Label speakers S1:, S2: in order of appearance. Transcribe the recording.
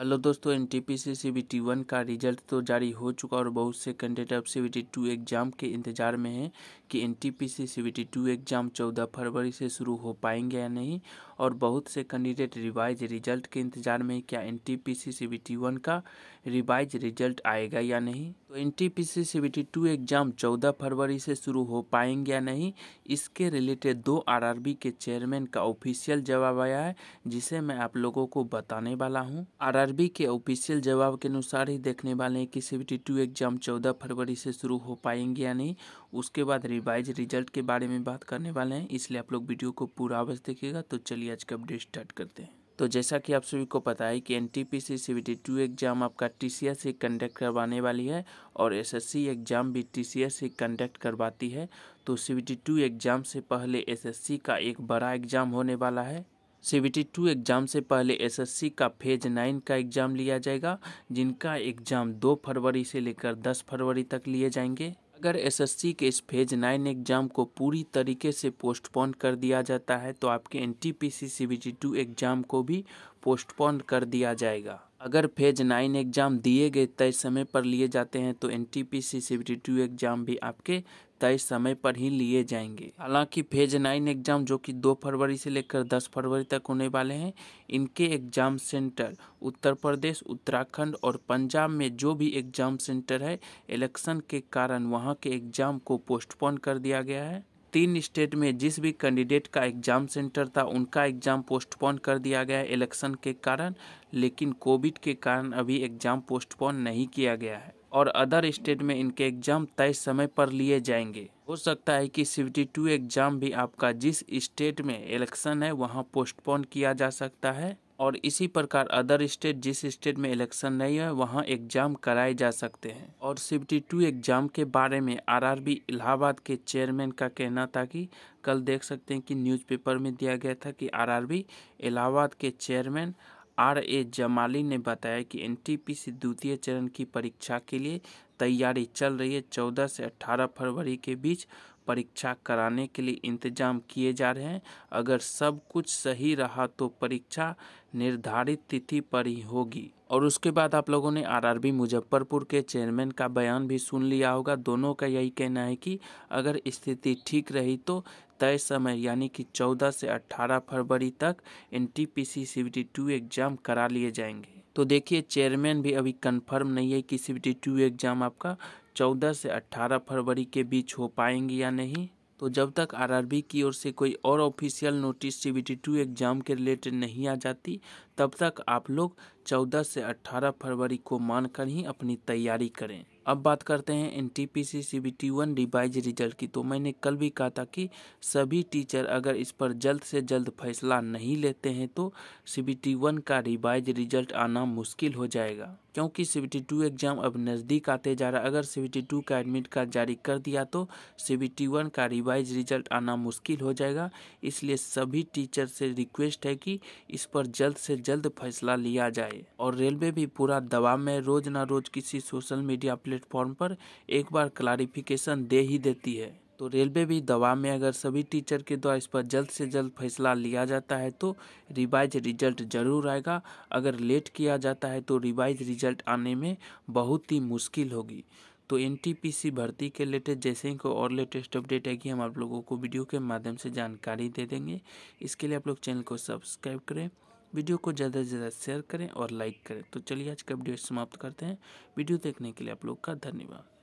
S1: hello दोस्तों N T P C C B T one का result तो जारी हो चुका और बहुत से कैंडिडेट अब सी बी टू एग्ज़ाम के इंतज़ार में हैं कि N T P C C B two exam चौदह फरवरी से शुरू हो पाएंगे या नहीं और बहुत से कैंडिडेट रिवाइज रिजल्ट के इंतज़ार में क्या N T P C C B one का रिवाइज रिजल्ट आएगा या नहीं तो N T P C C B two exam चौदह फरवरी से शुरू हो पाएंगे या नहीं इसके रिलेटेड दो आर आर बी के चेयरमैन का ऑफिशियल जवाब आया है जिसे मैं आप लोगों को बताने वाला हूँ आर आरबी के ऑफिशियल जवाब के अनुसार ही देखने वाले हैं कि सी टू एग्ज़ाम चौदह फरवरी से शुरू हो पाएंगे या नहीं उसके बाद रिवाइज रिजल्ट के बारे में बात करने वाले हैं इसलिए आप लोग वीडियो को पूरा अवश्य देखिएगा तो चलिए आज का अपडेट स्टार्ट करते हैं तो जैसा कि आप सभी को पता है कि N T P C C T two exam आपका टी सी एस से कंडक्ट करवाने वाली है और एस एस सी एग्ज़ाम भी टी सी एस से कंडक्ट करवाती है तो सी टी टू एग्ज़ाम से पहले एस एस सी का एक बड़ा एग्ज़ाम होने वाला है सेवेंटी टू एग्ज़ाम से पहले एसएससी का फेज नाइन का एग्ज़ाम लिया जाएगा जिनका एग्ज़ाम दो फरवरी से लेकर दस फरवरी तक लिए जाएंगे अगर एसएससी के इस फेज नाइन एग्ज़ाम को पूरी तरीके से पोस्टपोन कर दिया जाता है तो आपके N T P C C two exam को भी पोस्टपोन कर दिया जाएगा अगर फेज नाइन एग्ज़ाम दिए गए तय समय पर लिए जाते हैं तो N T P C C two exam भी आपके तय समय पर ही लिए जाएंगे हालांकि फेज नाइन एग्जाम जो कि 2 फरवरी से लेकर 10 फरवरी तक होने वाले हैं इनके एग्जाम सेंटर उत्तर प्रदेश उत्तराखंड और पंजाब में जो भी एग्जाम सेंटर है इलेक्शन के कारण वहां के एग्जाम को पोस्टपोन कर दिया गया है तीन स्टेट में जिस भी कैंडिडेट का एग्जाम सेंटर था उनका एग्जाम पोस्टपोन कर दिया गया है इलेक्शन के कारण लेकिन कोविड के कारण अभी एग्जाम पोस्टपोन नहीं किया गया है और अदर स्टेट में इनके एग्ज़ाम तय समय पर लिए जाएंगे हो सकता है कि सीबीटी टू एग्ज़ाम भी आपका जिस स्टेट में इलेक्शन है वहाँ पोस्टपोन किया जा सकता है और इसी प्रकार अदर स्टेट जिस स्टेट में इलेक्शन नहीं है वहाँ एग्ज़ाम कराए जा सकते हैं और सीबीटी टू एग्ज़ाम के बारे में आरआरबी इलाहाबाद के चेयरमैन का कहना था कि कल देख सकते हैं कि न्यूज़पेपर में दिया गया था कि आरआरबी इलाहाबाद के चेयरमैन आर ए जमाली ने बताया कि एनटीपीसी द्वितीय चरण की परीक्षा के लिए तैयारी चल रही है चौदह से अट्ठारह फरवरी के बीच परीक्षा कराने के लिए इंतजाम किए जा रहे हैं अगर सब कुछ सही रहा तो परीक्षा निर्धारित तिथि पर ही होगी और उसके बाद आप लोगों ने आरआरबी मुजफ्फरपुर के चेयरमैन का बयान भी सुन लिया होगा दोनों का यही कहना है कि अगर स्थिति ठीक रही तो तय समय यानी कि 14 से 18 फरवरी तक N T P C C B T two exam करा लिए जाएंगे तो देखिए चेयरमैन भी अभी कंफर्म नहीं है कि सी बी टू एग्ज़ाम आपका 14 से 18 फरवरी के बीच हो पाएंगे या नहीं तो जब तक आरआरबी की ओर से कोई और official notice C B T two exam के रिलेटेड नहीं आ जाती तब तक आप लोग 14 से 18 फरवरी को मानकर ही अपनी तैयारी करें अब बात करते हैं N T P C C B T one revise result की तो मैंने कल भी कहा था कि सभी टीचर अगर इस पर जल्द से जल्द फैसला नहीं लेते हैं तो सी बी टी वन का रिवाइज रिजल्ट आना मुश्किल हो जाएगा क्योंकि C B T two exam अब नज़दीक आते जा रहा है अगर सी बी टी टू का एडमिट कार्ड जारी कर दिया तो सी बी टी वन का रिवाइज रिजल्ट आना मुश्किल हो जाएगा इसलिए सभी टीचर से रिक्वेस्ट है कि इस पर जल्द से जल्द फैसला लिया जाए और रेलवे भी पूरा दबाव में रोज़ ना रोज़ किसी सोशल मीडिया प्लेट प्लेटफॉर्म पर एक बार क्लारिफिकेशन दे ही देती है तो रेलवे भी दवा में अगर सभी टीचर के द्वारा इस पर जल्द से जल्द फैसला लिया जाता है तो रिवाइज रिजल्ट जरूर आएगा अगर लेट किया जाता है तो रिवाइज रिजल्ट आने में बहुत ही मुश्किल होगी तो एन भर्ती के लेटेस्ट जैसे ही को और लेटेस्ट अपडेट आएगी हम आप लोगों को वीडियो के माध्यम से जानकारी दे देंगे इसके लिए आप लोग चैनल को सब्सक्राइब करें वीडियो को ज़्यादा से ज़्यादा शेयर करें और लाइक करें तो चलिए आज का वीडियो समाप्त करते हैं वीडियो देखने के लिए आप लोग का धन्यवाद